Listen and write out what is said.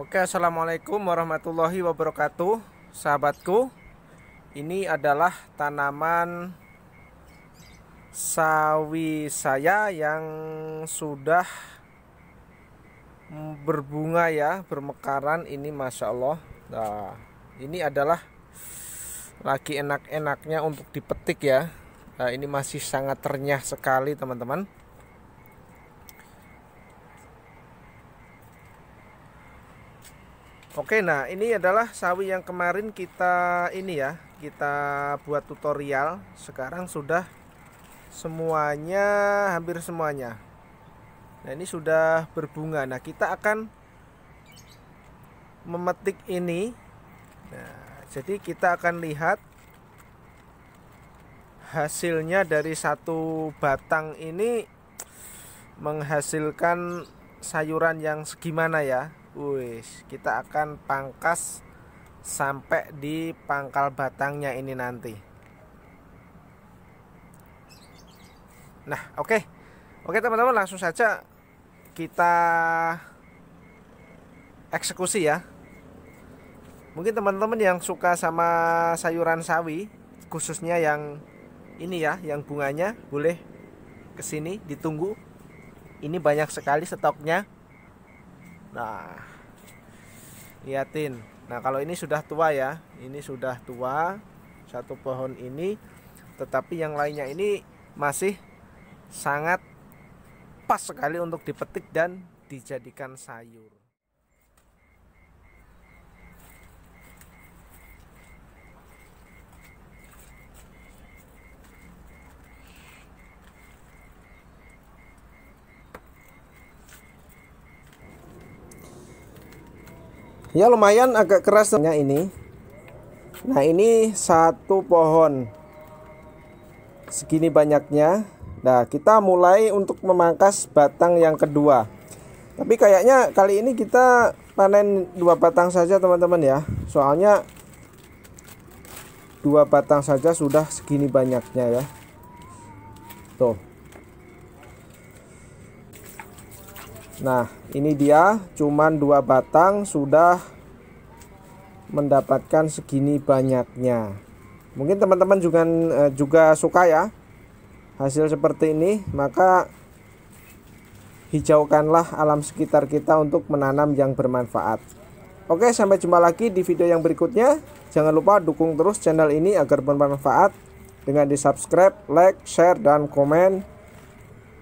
Oke, assalamualaikum warahmatullahi wabarakatuh, sahabatku. Ini adalah tanaman sawi saya yang sudah berbunga ya, bermekaran. Ini masya Allah. Nah, ini adalah lagi enak-enaknya untuk dipetik ya. Nah, ini masih sangat ternyah sekali, teman-teman. Oke, nah ini adalah sawi yang kemarin kita ini ya, kita buat tutorial. Sekarang sudah semuanya, hampir semuanya. Nah ini sudah berbunga. Nah kita akan memetik ini. Nah, jadi kita akan lihat hasilnya dari satu batang ini menghasilkan sayuran yang segimana ya Wih, kita akan pangkas sampai di pangkal batangnya ini nanti. Nah, oke. Okay. Oke, okay, teman-teman, langsung saja kita eksekusi ya. Mungkin teman-teman yang suka sama sayuran sawi, khususnya yang ini ya, yang bunganya boleh kesini ditunggu. Ini banyak sekali stoknya. Nah, liatin. Nah, kalau ini sudah tua ya, ini sudah tua satu pohon ini, tetapi yang lainnya ini masih sangat pas sekali untuk dipetik dan dijadikan sayur. ya lumayan agak kerasnya ini nah ini satu pohon segini banyaknya nah kita mulai untuk memangkas batang yang kedua tapi kayaknya kali ini kita panen dua batang saja teman-teman ya soalnya dua batang saja sudah segini banyaknya ya tuh Nah, ini dia cuman dua batang sudah mendapatkan segini banyaknya. Mungkin teman-teman juga eh, juga suka ya hasil seperti ini, maka hijaukanlah alam sekitar kita untuk menanam yang bermanfaat. Oke, sampai jumpa lagi di video yang berikutnya. Jangan lupa dukung terus channel ini agar bermanfaat dengan di-subscribe, like, share, dan komen.